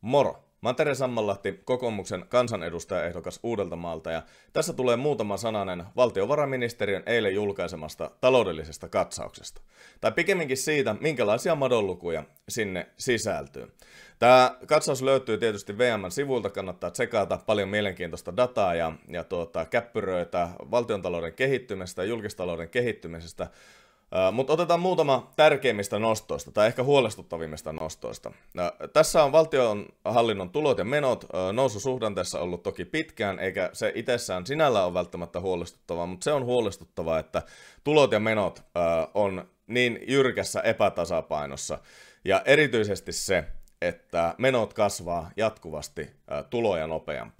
Moro! Mä oon Tere Sammanlahti, kokoomuksen kansanedustajaehdokas Uudeltamaalta ja tässä tulee muutama sananen valtiovarainministeriön eilen julkaisemasta taloudellisesta katsauksesta. Tai pikemminkin siitä, minkälaisia madonlukuja sinne sisältyy. Tämä katsaus löytyy tietysti VMn sivuilta, kannattaa tsekata paljon mielenkiintoista dataa ja, ja tuota, käppyröitä valtiontalouden kehittymisestä, julkistalouden kehittymisestä, mutta otetaan muutama tärkeimmistä nostoista, tai ehkä huolestuttavimmista nostoista. Tässä on valtion hallinnon tulot ja menot noususuhdanteessa ollut toki pitkään, eikä se itsessään sinällä ole välttämättä huolestuttavaa, mutta se on huolestuttavaa, että tulot ja menot on niin jyrkässä epätasapainossa. Ja erityisesti se, että menot kasvaa jatkuvasti tuloja nopeammin.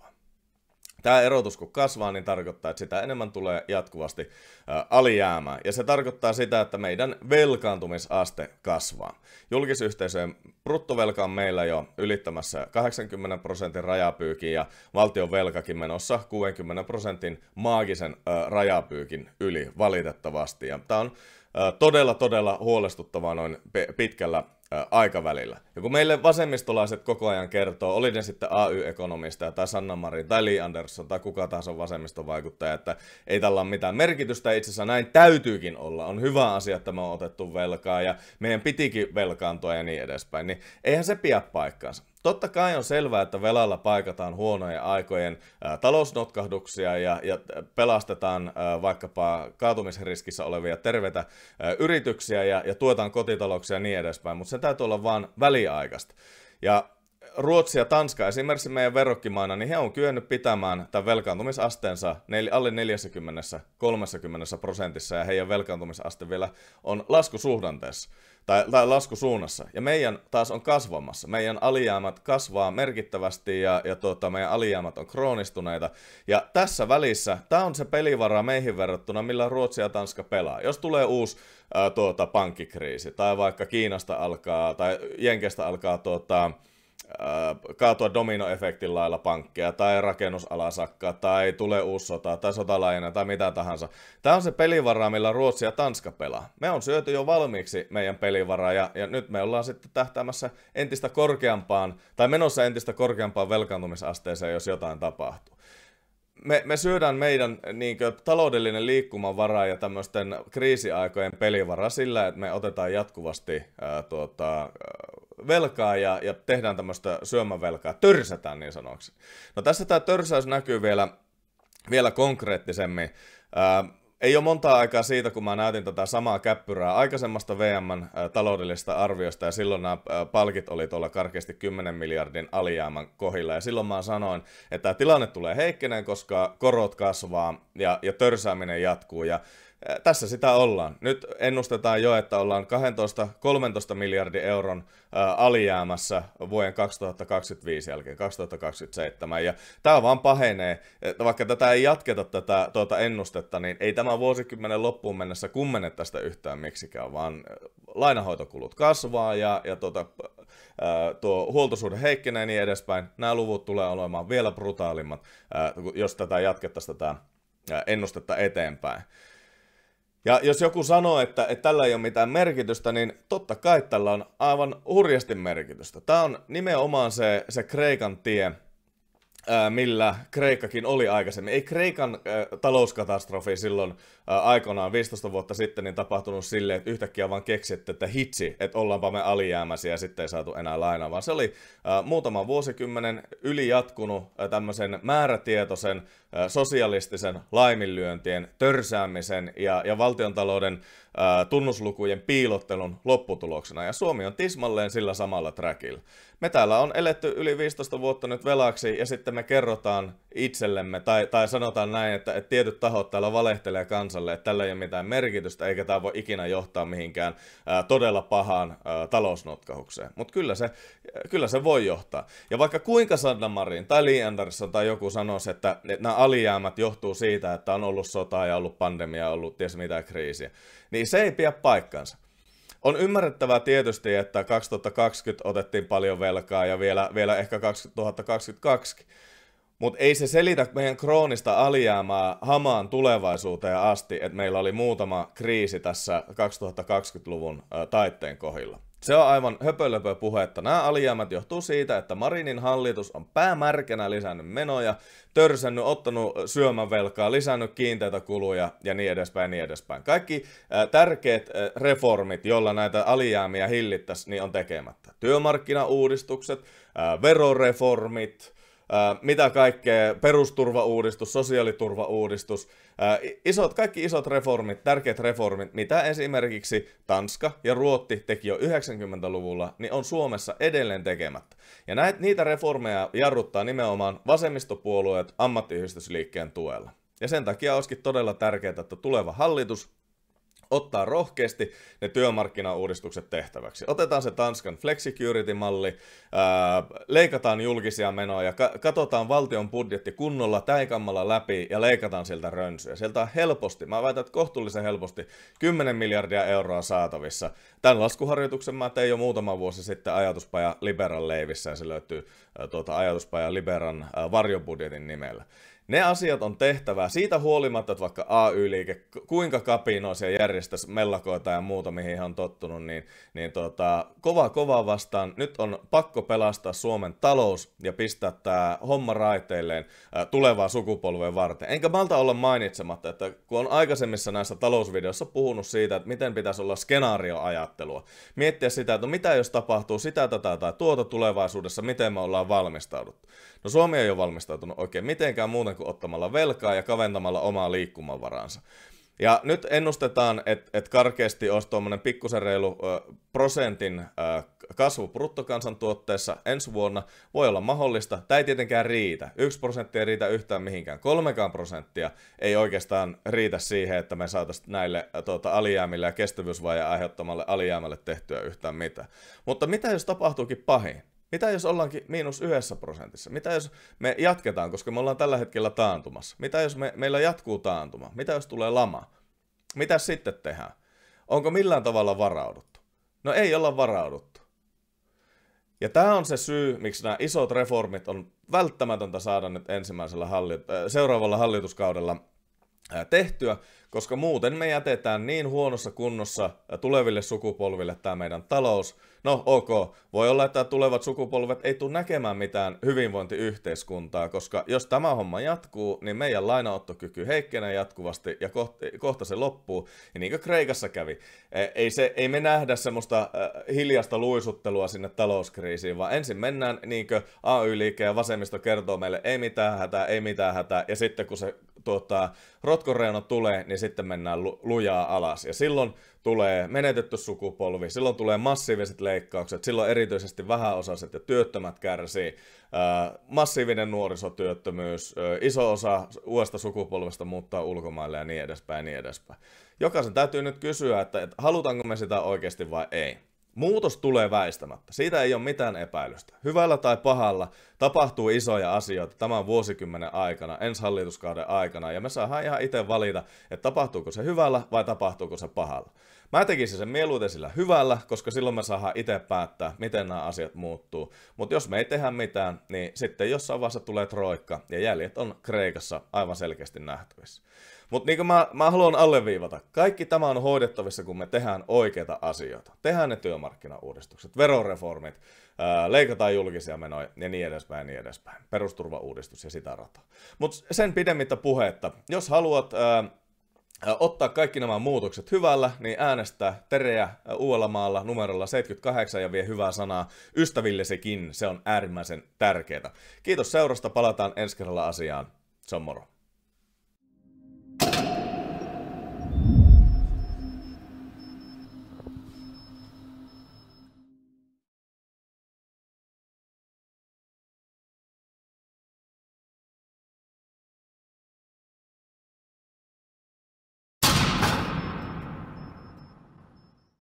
Tämä erotus kun kasvaa, niin tarkoittaa, että sitä enemmän tulee jatkuvasti alijäämää. Ja se tarkoittaa sitä, että meidän velkaantumisaste kasvaa. Julkisyhteisöjen bruttovelka on meillä jo ylittämässä 80 prosentin rajapyykin ja valtion velkakin menossa 60 prosentin maagisen rajapyykin yli valitettavasti. Ja tämä on todella, todella huolestuttavaa noin pitkällä aikavälillä. Ja kun meille vasemmistolaiset koko ajan kertoo, oli ne sitten AY-ekonomista tai Sanna Marin tai Lee Andersson tai kuka tahansa vasemmistovaikuttaja, että ei tällä ole mitään merkitystä, itse asiassa näin täytyykin olla. On hyvä asia, että me on otettu velkaa ja meidän pitikin velkaantua ja niin edespäin, niin eihän se pidä paikkaansa. Totta kai on selvää, että velalla paikataan huonojen aikojen talousnotkahduksia ja, ja pelastetaan vaikkapa kaatumisriskissä olevia terveitä yrityksiä ja, ja tuetaan kotitalouksia ja niin edespäin, mutta se täytyy olla vain väliaikaista. Ja Ruotsi ja Tanska esimerkiksi meidän verokkimaana, niin he on kyennyt pitämään tämän velkaantumisasteensa alle 40-30 prosentissa ja heidän velkaantumisaste vielä on laskusuhdanteessa tai, tai laskusuunnassa. Ja meidän taas on kasvamassa. Meidän alijäämät kasvaa merkittävästi ja, ja tuota, meidän alijäämät on kroonistuneita. Ja tässä välissä, tämä on se pelivara meihin verrattuna, millä Ruotsi ja Tanska pelaa. Jos tulee uusi ää, tuota, pankkikriisi tai vaikka Kiinasta alkaa tai Jenkestä alkaa tuota, Äh, kaatua dominoefektin lailla pankkeja, tai rakennusalasakka tai tulee uusi sota, tai sotalaina, tai mitä tahansa. Tämä on se pelivara, millä Ruotsi ja Tanska pelaa. Me on syöty jo valmiiksi meidän pelivaraa, ja, ja nyt me ollaan sitten tähtäämässä entistä korkeampaan, tai menossa entistä korkeampaan velkaantumisasteeseen, jos jotain tapahtuu me, me syödään meidän niin kuin, taloudellinen liikkumavara ja tämmöisten kriisiaikojen pelivara sillä, että me otetaan jatkuvasti ää, äh, tuota, velkaa ja, ja tehdään tämmöistä syömävelkaa, törsätään niin sanoksi. No tässä tämä törsäys näkyy vielä, vielä konkreettisemmin. Ää, ei ole montaa aikaa siitä, kun mä näytin tätä samaa käppyrää aikaisemmasta VMn taloudellisesta arviosta, ja silloin nämä palkit oli tuolla karkeasti 10 miljardin alijäämän kohilla, ja silloin mä sanoin, että tilanne tulee heikkeneen, koska korot kasvaa ja, ja törsääminen jatkuu, ja tässä sitä ollaan. Nyt ennustetaan jo, että ollaan 12-13 miljardin euron alijäämässä vuoden 2025 jälkeen, 2027. Ja tämä vaan pahenee, että vaikka tätä ei jatketa tätä tuota ennustetta, niin ei tämä vuosikymmenen loppuun mennessä kummene tästä yhtään miksikään, vaan lainahoitokulut kasvaa ja, ja tuota, tuo huoltosuhde heikkenee niin edespäin. Nämä luvut tulee olemaan vielä brutaalimmat, jos tätä jatkettaisiin tätä ennustetta eteenpäin. Ja jos joku sanoo, että, että tällä ei ole mitään merkitystä, niin totta kai tällä on aivan hurjasti merkitystä. Tämä on nimenomaan se, se Kreikan tie, millä Kreikkakin oli aikaisemmin. Ei Kreikan äh, talouskatastrofi silloin äh, aikanaan 15 vuotta sitten niin tapahtunut silleen, että yhtäkkiä vaan keksitte, että hitsi, että ollaanpa me alijäämäisiä ja sitten ei saatu enää lainaa, vaan se oli äh, muutaman vuosikymmenen yli jatkunut äh, tämmöisen määrätietoisen sosialistisen laiminlyöntien, törsäämisen ja, ja valtiontalouden ä, tunnuslukujen piilottelun lopputuloksena. Ja Suomi on tismalleen sillä samalla trackillä. Me täällä on eletty yli 15 vuotta nyt velaksi ja sitten me kerrotaan itsellemme tai, tai sanotaan näin, että, että tietyt tahot täällä valehtelee kansalle, että tällä ei ole mitään merkitystä eikä tämä voi ikinä johtaa mihinkään ä, todella pahaan ä, talousnotkahukseen. Mutta kyllä se, kyllä se voi johtaa. Ja vaikka kuinka Sanna Marin tai Lee Anderson tai joku sanoisi, että, että nämä alijäämät johtuu siitä, että on ollut sotaa ja ollut pandemia, ja ollut ties mitä kriisiä, niin se ei pidä paikkansa. On ymmärrettävää tietysti, että 2020 otettiin paljon velkaa ja vielä, vielä ehkä 2022, mutta ei se selitä meidän kroonista alijäämää hamaan tulevaisuuteen asti, että meillä oli muutama kriisi tässä 2020-luvun taitteen kohdilla. Se on aivan höpölöpö puhetta. Nämä alijäämät johtuu siitä, että Marinin hallitus on päämärkänä lisännyt menoja, törsännyt, ottanut syömävelkaa, lisännyt kiinteitä kuluja ja niin edespäin, niin edespäin. Kaikki äh, tärkeät äh, reformit, joilla näitä alijäämiä hillittäisiin, niin on tekemättä. Työmarkkinauudistukset, äh, veroreformit, mitä kaikkea, perusturvauudistus, sosiaaliturvauudistus, isot, kaikki isot reformit, tärkeät reformit, mitä esimerkiksi Tanska ja Ruotti teki jo 90-luvulla, niin on Suomessa edelleen tekemättä. Ja näitä, niitä reformeja jarruttaa nimenomaan vasemmistopuolueet ammattiyhdistysliikkeen tuella. Ja sen takia olisikin todella tärkeää, että tuleva hallitus ottaa rohkeasti ne työmarkkinauudistukset tehtäväksi. Otetaan se Tanskan flexicurity-malli, ää, leikataan julkisia menoja, ka- katsotaan valtion budjetti kunnolla täikammalla läpi ja leikataan sieltä rönsyä. Sieltä on helposti, mä väitän, että kohtuullisen helposti, 10 miljardia euroa saatavissa. Tämän laskuharjoituksen mä tein jo muutama vuosi sitten ajatuspaja Liberan leivissä ja se löytyy ää, tuota, ajatuspaja Liberan ää, varjobudjetin nimellä. Ne asiat on tehtävää siitä huolimatta, että vaikka AY-liike, kuinka kapinoisia järjestäisi mellakoita ja muuta, mihin he on tottunut, niin, niin tota, kova kova vastaan. Nyt on pakko pelastaa Suomen talous ja pistää tämä homma raiteilleen ää, tulevaa sukupolven varten. Enkä malta olla mainitsematta, että kun on aikaisemmissa näissä talousvideoissa puhunut siitä, että miten pitäisi olla skenaarioajattelua. Miettiä sitä, että no mitä jos tapahtuu sitä, tätä tai tuota tulevaisuudessa, miten me ollaan valmistauduttu. No Suomi ei ole valmistautunut oikein mitenkään muuten kuin niinku ottamalla velkaa ja kaventamalla omaa liikkumavaransa. Ja nyt ennustetaan, että et karkeasti olisi tuommoinen pikkusen reilu ö, prosentin ö, kasvu bruttokansantuotteessa ensi vuonna. Voi olla mahdollista. Tämä ei tietenkään riitä. Yksi prosentti ei riitä yhtään mihinkään. Kolmekaan prosenttia ei oikeastaan riitä siihen, että me saataisiin näille tuota, alijäämille ja kestävyysvajeen aiheuttamalle alijäämälle tehtyä yhtään mitään. Mutta mitä jos tapahtuukin pahin? Mitä jos ollaankin miinus yhdessä prosentissa? Mitä jos me jatketaan, koska me ollaan tällä hetkellä taantumassa? Mitä jos me, meillä jatkuu taantuma? Mitä jos tulee lama? Mitä sitten tehdään? Onko millään tavalla varauduttu? No ei olla varauduttu. Ja tämä on se syy, miksi nämä isot reformit on välttämätöntä saada nyt ensimmäisellä halli- seuraavalla hallituskaudella tehtyä, koska muuten me jätetään niin huonossa kunnossa tuleville sukupolville tämä meidän talous. No ok, voi olla, että tulevat sukupolvet ei tule näkemään mitään hyvinvointiyhteiskuntaa, koska jos tämä homma jatkuu, niin meidän lainaottokyky heikkenee jatkuvasti ja kohta, se loppuu. Ja niin kuin Kreikassa kävi, eh, ei, se, ei me nähdä semmoista eh, hiljasta luisuttelua sinne talouskriisiin, vaan ensin mennään niin kuin AY-liike ja vasemmisto kertoo meille, ei mitään hätää, ei mitään hätää, ja sitten kun se tuota, rotkoreuna tulee, niin sitten mennään lujaa alas. Ja silloin tulee menetetty sukupolvi, silloin tulee massiiviset leikkaukset, silloin erityisesti vähäosaiset ja työttömät kärsii, äh, massiivinen nuorisotyöttömyys, äh, iso osa uudesta sukupolvesta muuttaa ulkomaille ja niin edespäin ja niin edespäin. Jokaisen täytyy nyt kysyä, että, että halutaanko me sitä oikeasti vai ei. Muutos tulee väistämättä. Siitä ei ole mitään epäilystä. Hyvällä tai pahalla tapahtuu isoja asioita tämän vuosikymmenen aikana, ensi hallituskauden aikana, ja me saadaan ihan itse valita, että tapahtuuko se hyvällä vai tapahtuuko se pahalla. Mä tekisin sen mieluiten sillä hyvällä, koska silloin me saadaan itse päättää, miten nämä asiat muuttuu. Mutta jos me ei tehdä mitään, niin sitten jossain vaiheessa tulee troikka ja jäljet on Kreikassa aivan selkeästi nähtävissä. Mutta niin kuin mä, mä haluan alleviivata, kaikki tämä on hoidettavissa, kun me tehdään oikeita asioita. Tehdään ne työmarkkinauudistukset, veroreformit, ää, leikataan julkisia menoja ja niin edespäin, niin edespäin. Perusturvauudistus ja sitä rataa. Mutta sen pidemmittä puhetta, jos haluat ää, ottaa kaikki nämä muutokset hyvällä, niin äänestää Tereä uolamaalla numerolla 78 ja vie hyvää sanaa ystävillesikin. Se on äärimmäisen tärkeää. Kiitos seurasta, palataan ensi kerralla asiaan. Se on moro.